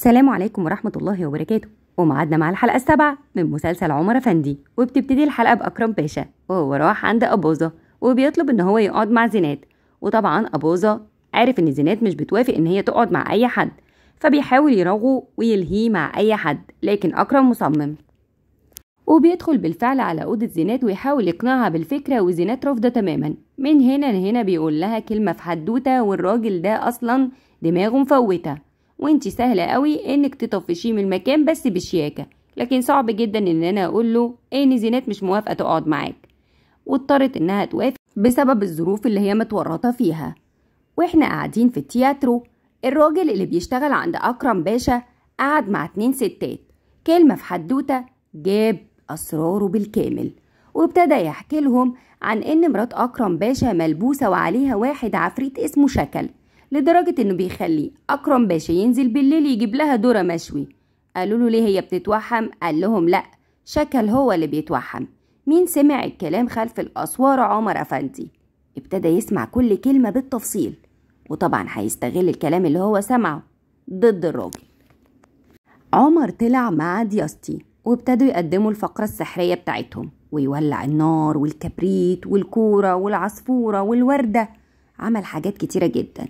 السلام عليكم ورحمة الله وبركاته ومعدنا مع الحلقة السابعة من مسلسل عمر أفندي وبتبتدي الحلقة بأكرم باشا وهو راح عند أبوظة وبيطلب إن هو يقعد مع زينات وطبعا أبوظة عارف إن زينات مش بتوافق إن هي تقعد مع أي حد فبيحاول يراغه ويلهيه مع أي حد لكن أكرم مصمم وبيدخل بالفعل على أوضة زينات ويحاول يقنعها بالفكرة وزينات رافضة تماما من هنا لهنا بيقول لها كلمة في حدوتة والراجل ده أصلا دماغه مفوتة وانت سهله قوي انك تطفشيه من المكان بس بشياكه لكن صعب جدا ان انا اقول له ان زينات مش موافقه تقعد معاك واضطرت انها توافق بسبب الظروف اللي هي متورطه فيها واحنا قاعدين في التياترو الراجل اللي بيشتغل عند اكرم باشا قعد مع اتنين ستات كلمه في حدوته جاب اسراره بالكامل وابتدى يحكي لهم عن ان مرات اكرم باشا ملبوسه وعليها واحد عفريت اسمه شكل لدرجة إنه بيخلي أكرم باشا ينزل بالليل يجيب لها دورة مشوي قالوا له ليه هي بتتوحم قال لهم لأ شكل هو اللي بيتوحم مين سمع الكلام خلف الأسوار عمر أفندي ابتدى يسمع كل كلمة بالتفصيل وطبعا هيستغل الكلام اللي هو سمعه ضد الراجل عمر طلع مع دياستي وابتدوا يقدموا الفقرة السحرية بتاعتهم ويولع النار والكبريت والكورة والعصفورة والوردة عمل حاجات كتيرة جدا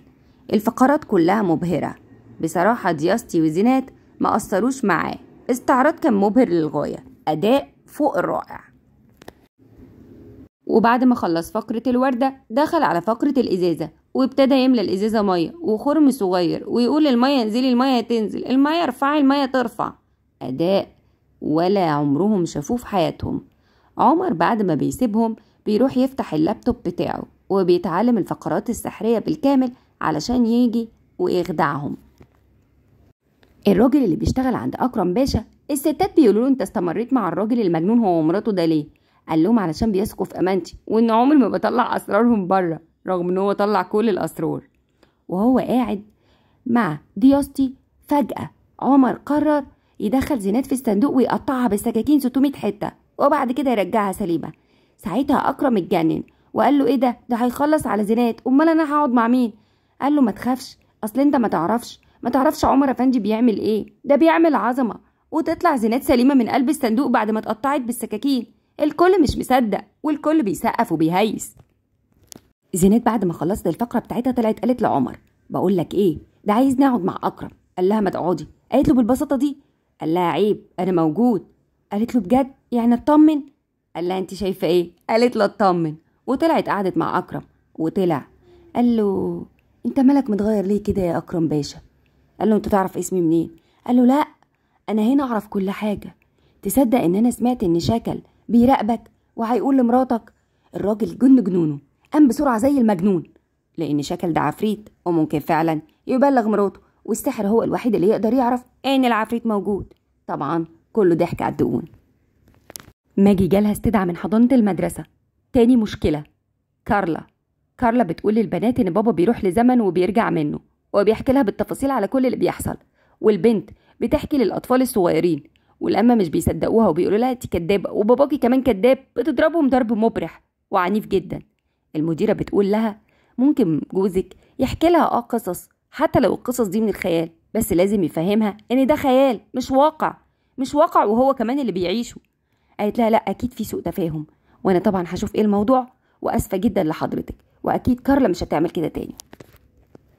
الفقرات كلها مبهرة بصراحة دياستي وزينات ما أثروش معاه استعراض كان مبهر للغاية أداء فوق الرائع وبعد ما خلص فقرة الوردة دخل على فقرة الإزازة وابتدى يملى الإزازة مية وخرم صغير ويقول المية انزلي المية تنزل المية ارفعي المية ترفع أداء ولا عمرهم شافوه في حياتهم عمر بعد ما بيسيبهم بيروح يفتح اللابتوب بتاعه وبيتعلم الفقرات السحرية بالكامل علشان يجي ويخدعهم الراجل اللي بيشتغل عند أكرم باشا الستات بيقولوا له انت استمريت مع الراجل المجنون هو ومراته ده ليه قال لهم علشان بيثقوا في امانتي وان عمر ما بطلع اسرارهم بره رغم ان هو طلع كل الاسرار وهو قاعد مع دياستي فجاه عمر قرر يدخل زينات في الصندوق ويقطعها بالسكاكين 600 حته وبعد كده يرجعها سليمه ساعتها اكرم اتجنن وقال له ايه ده ده هيخلص على زينات امال انا هقعد مع مين قال له ما تخافش اصل انت ما تعرفش ما تعرفش عمر افندي بيعمل ايه ده بيعمل عظمه وتطلع زينات سليمه من قلب الصندوق بعد ما اتقطعت بالسكاكين الكل مش مصدق والكل بيسقف وبيهيس زينات بعد ما خلصت الفقره بتاعتها طلعت قالت لعمر بقول لك ايه ده عايزني اقعد مع اكرم قال لها ما تقعدي قالت له بالبساطه دي قال لها عيب انا موجود قالت له بجد يعني اطمن قال لها انت شايفه ايه قالت له اطمن وطلعت قعدت مع اكرم وطلع قال له انت مالك متغير ليه كده يا اكرم باشا قال له انت تعرف اسمي منين قال له لا انا هنا اعرف كل حاجه تصدق ان انا سمعت ان شكل بيراقبك وهيقول لمراتك الراجل جن جنونه قام بسرعه زي المجنون لان شكل ده عفريت وممكن فعلا يبلغ مراته والسحر هو الوحيد اللي يقدر يعرف ان العفريت موجود طبعا كله ضحك على الدقون ماجي جالها استدعى من حضانه المدرسه تاني مشكله كارلا كارلا بتقول للبنات إن بابا بيروح لزمن وبيرجع منه وبيحكي لها بالتفاصيل على كل اللي بيحصل والبنت بتحكي للأطفال الصغيرين والأما مش بيصدقوها وبيقولوا لها أنت كدابة وباباكي كمان كداب بتضربهم ضرب مبرح وعنيف جدا المديرة بتقول لها ممكن جوزك يحكي لها اه قصص حتى لو القصص دي من الخيال بس لازم يفهمها ان ده خيال مش واقع مش واقع وهو كمان اللي بيعيشه قالت لها لا اكيد في سوء تفاهم وانا طبعا هشوف ايه الموضوع واسفه جدا لحضرتك وأكيد كارلا مش هتعمل كده تاني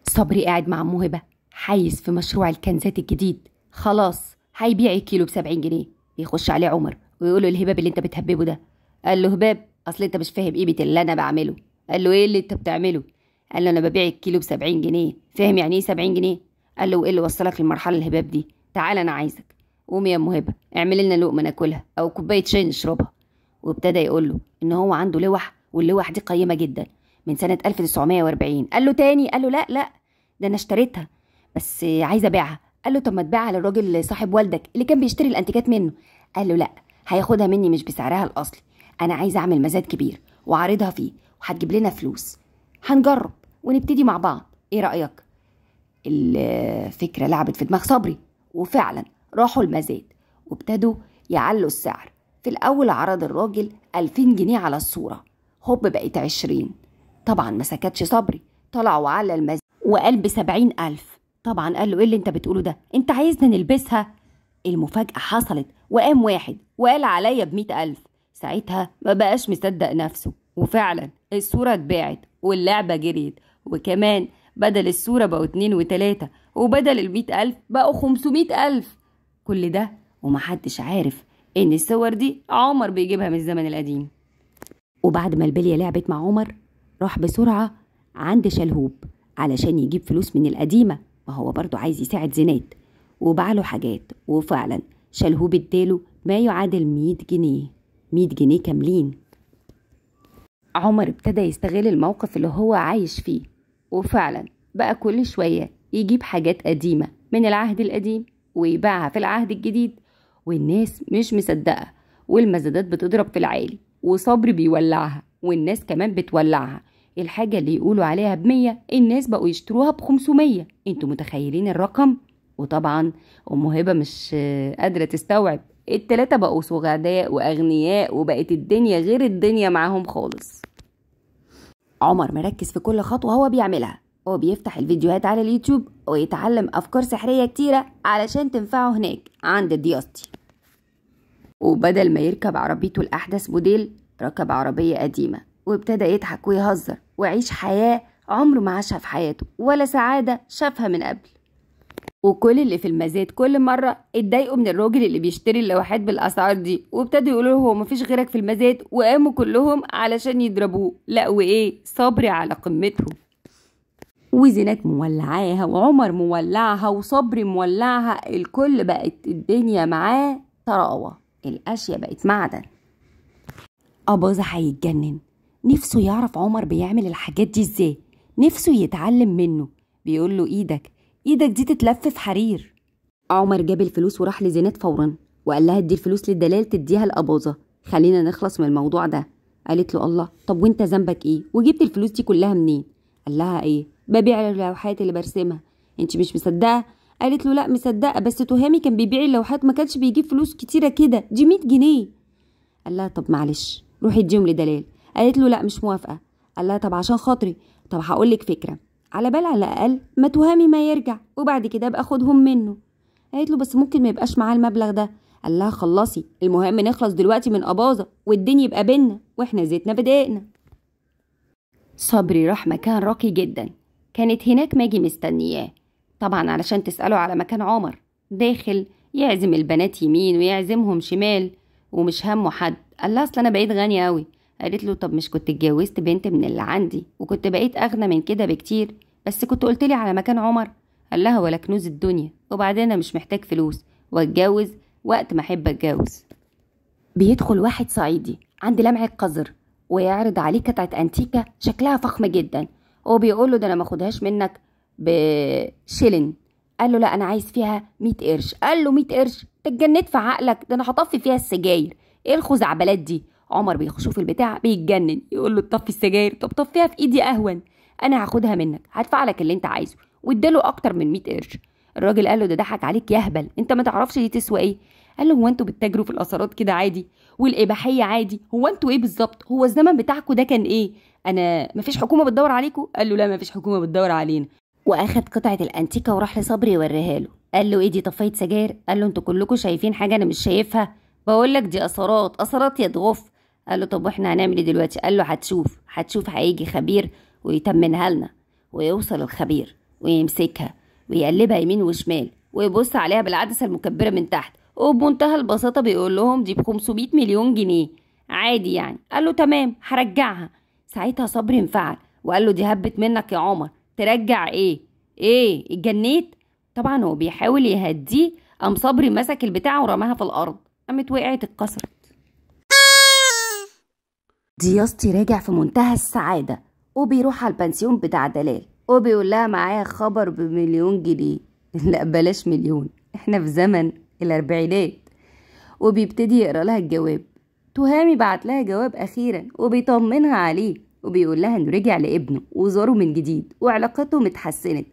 صبري قاعد مع موهبة حيز في مشروع الكنزات الجديد خلاص هيبيع الكيلو بسبعين جنيه يخش عليه عمر ويقول له الهباب اللي انت بتهببه ده قال له هباب اصل انت مش فاهم قيمه اللي انا بعمله قال له ايه اللي انت بتعمله قال له انا ببيع الكيلو بسبعين جنيه فاهم يعني ايه سبعين جنيه قال له ايه اللي وصلك للمرحله الهباب دي تعال انا عايزك قوم يا موهبه اعمل لنا لقمه ناكلها او كوبايه شاي نشربها وابتدى يقول له ان هو عنده لوح واللوح دي قيمه جدا من سنة 1940 قال له تاني قال له لا لا ده أنا اشتريتها بس عايزة أبيعها قال له طب ما تبيعها للراجل صاحب والدك اللي كان بيشتري الأنتيكات منه قال له لا هياخدها مني مش بسعرها الأصلي أنا عايزة أعمل مزاد كبير وعارضها فيه وهتجيب لنا فلوس هنجرب ونبتدي مع بعض إيه رأيك؟ الفكرة لعبت في دماغ صبري وفعلا راحوا المزاد وابتدوا يعلوا السعر في الأول عرض الراجل 2000 جنيه على الصورة هوب بقت 20 طبعا ما سكتش صبري طلع وعلى المزيد وقال بسبعين ألف طبعا قال له إيه اللي أنت بتقوله ده أنت عايزنا نلبسها المفاجأة حصلت وقام واحد وقال عليا بمئة ألف ساعتها ما بقاش مصدق نفسه وفعلا الصورة اتباعت واللعبة جريت وكمان بدل الصورة بقوا اتنين وتلاتة وبدل المئة ألف بقوا خمسمائة ألف كل ده ومحدش عارف إن الصور دي عمر بيجيبها من الزمن القديم وبعد ما البلية لعبت مع عمر راح بسرعة عند شلهوب علشان يجيب فلوس من القديمة ما هو برضه عايز يساعد زينات وبعله حاجات وفعلا شلهوب اداله ما يعادل مية جنيه مية جنيه كاملين عمر ابتدى يستغل الموقف اللي هو عايش فيه وفعلا بقى كل شوية يجيب حاجات قديمة من العهد القديم ويباعها في العهد الجديد والناس مش مصدقة والمزادات بتضرب في العالي وصبر بيولعها والناس كمان بتولعها الحاجة اللي يقولوا عليها بمية الناس بقوا يشتروها بخمسمية انتوا متخيلين الرقم وطبعا ام هبه مش قادره تستوعب التلاته بقوا سغداء واغنياء وبقت الدنيا غير الدنيا معاهم خالص عمر مركز في كل خطوه هو بيعملها هو بيفتح الفيديوهات على اليوتيوب ويتعلم افكار سحريه كتيره علشان تنفعه هناك عند الدياستي وبدل ما يركب عربيته الاحدث موديل ركب عربيه قديمه وابتدى يضحك ويهزر ويعيش حياة عمره ما عاشها في حياته ولا سعادة شافها من قبل وكل اللي في المزاد كل مرة اتضايقوا من الراجل اللي بيشتري اللوحات بالأسعار دي وابتدوا يقولوا له هو مفيش غيرك في المزاد وقاموا كلهم علشان يضربوه لا وإيه صبري على قمته وزينات مولعاها وعمر مولعها وصبري مولعها الكل بقت الدنيا معاه طراوة الأشياء بقت معدن أباظة هيتجنن نفسه يعرف عمر بيعمل الحاجات دي ازاي نفسه يتعلم منه بيقول له ايدك ايدك دي تتلف في حرير عمر جاب الفلوس وراح لزينات فورا وقال لها ادي الفلوس للدلال تديها لاباظه خلينا نخلص من الموضوع ده قالت له الله طب وانت ذنبك ايه وجبت الفلوس دي كلها منين قال لها ايه ببيع اللوحات اللي برسمها انت مش مصدقه قالت له لا مصدقه بس تهامي كان بيبيع اللوحات ما كانش بيجيب فلوس كتيره كده دي 100 جنيه قال لها طب معلش روحي اديهم لدلال قالت له لا مش موافقه قال لها طب عشان خاطري طب هقول لك فكره على بال على الاقل ما توهمي ما يرجع وبعد كده ابقى منه قالت له بس ممكن ما يبقاش معاه المبلغ ده قال لها خلصي المهم نخلص دلوقتي من اباظه والدنيا يبقى بينا واحنا زيتنا بدقنا صبري راح مكان راقي جدا كانت هناك ماجي مستنياه طبعا علشان تسأله على مكان عمر داخل يعزم البنات يمين ويعزمهم شمال ومش همه حد قال لها اصل انا بقيت غني قوي قالت له طب مش كنت اتجوزت بنت من اللي عندي وكنت بقيت أغنى من كده بكتير بس كنت قلت لي على مكان عمر قال لها ولا كنوز الدنيا وبعدين أنا مش محتاج فلوس واتجوز وقت ما أحب اتجوز بيدخل واحد صعيدي عند لمع القذر ويعرض عليه قطعة أنتيكة شكلها فخم جدا وبيقول له ده أنا ماخدهاش منك بشلن قال له لا أنا عايز فيها 100 قرش قال له 100 قرش تتجنت في عقلك ده أنا هطفي فيها السجاير ايه الخزعبلات دي عمر بيخشوا في البتاع بيتجنن يقول له طفي السجاير طب طفيها في ايدي اهون انا هاخدها منك هدفع لك اللي انت عايزه واداله اكتر من 100 قرش الراجل قال له ده ضحك عليك يا هبل انت ما تعرفش دي تسوى ايه قال له هو انتوا بتتاجروا في الاثارات كده عادي والاباحيه عادي هو انتوا ايه بالظبط هو الزمن بتاعكم ده كان ايه انا مفيش حكومه بتدور عليكم قال له لا مفيش حكومه بتدور علينا واخد قطعه الانتيكه وراح لصبري يوريها له قال له ايه دي طفايه سجاير قال له انتوا كلكم شايفين حاجه انا مش شايفها بقول لك دي اثارات اثارات يا دغف قال له طب واحنا هنعمل ايه دلوقتي قال له هتشوف هتشوف هيجي خبير ويتمنها لنا ويوصل الخبير ويمسكها ويقلبها يمين وشمال ويبص عليها بالعدسة المكبرة من تحت وبمنتهى البساطة بيقول لهم دي ب 500 مليون جنيه عادي يعني قال له تمام هرجعها ساعتها صبري انفعل وقال له دي هبت منك يا عمر ترجع ايه ايه اتجنيت طبعا هو بيحاول يهديه قام صبري مسك البتاع ورماها في الارض قامت وقعت اتكسرت دياستي راجع في منتهى السعادة وبيروح على البنسيون بتاع دلال وبيقول لها معايا خبر بمليون جنيه لا بلاش مليون احنا في زمن الاربعينات وبيبتدي يقرا لها الجواب تهامي بعت لها جواب اخيرا وبيطمنها عليه وبيقول لها انه رجع لابنه وزاره من جديد وعلاقتهم اتحسنت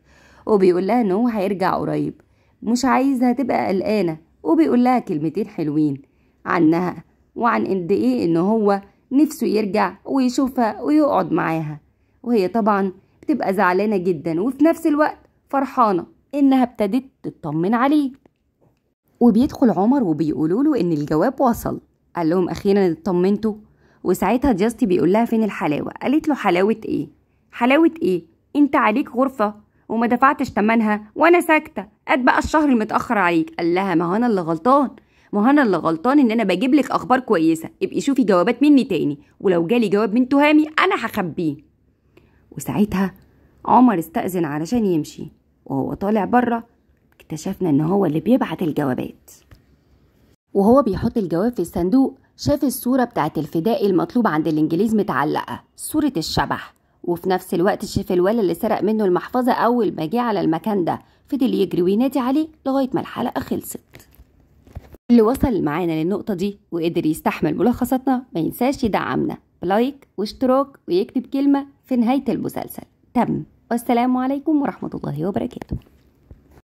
وبيقول لها انه هيرجع قريب مش عايزها تبقى قلقانه وبيقول لها كلمتين حلوين عنها وعن قد ايه ان هو نفسه يرجع ويشوفها ويقعد معاها وهي طبعا بتبقى زعلانة جدا وفي نفس الوقت فرحانة إنها ابتدت تطمن عليه وبيدخل عمر وبيقولوا له إن الجواب وصل قال لهم أخيرا اطمنتوا وساعتها جاستي بيقول لها فين الحلاوة قالت له حلاوة إيه حلاوة إيه أنت عليك غرفة وما دفعتش تمنها وأنا ساكتة قد بقى الشهر المتأخر عليك قال لها ما هو أنا اللي غلطان ما انا اللي غلطان ان انا بجيب لك اخبار كويسه ابقي شوفي جوابات مني تاني ولو جالي جواب من تهامي انا هخبيه وساعتها عمر استأذن علشان يمشي وهو طالع بره اكتشفنا ان هو اللي بيبعت الجوابات وهو بيحط الجواب في الصندوق شاف الصورة بتاعه الفدائي المطلوب عند الإنجليز متعلقة صورة الشبح وفي نفس الوقت شاف الولا اللي سرق منه المحفظة أول ما جه على المكان ده فضل يجري وينادي عليه لغاية ما الحلقة خلصت اللي وصل معانا للنقطة دي وقدر يستحمل ملخصاتنا ما ينساش يدعمنا بلايك واشتراك ويكتب كلمة في نهاية المسلسل تم والسلام عليكم ورحمة الله وبركاته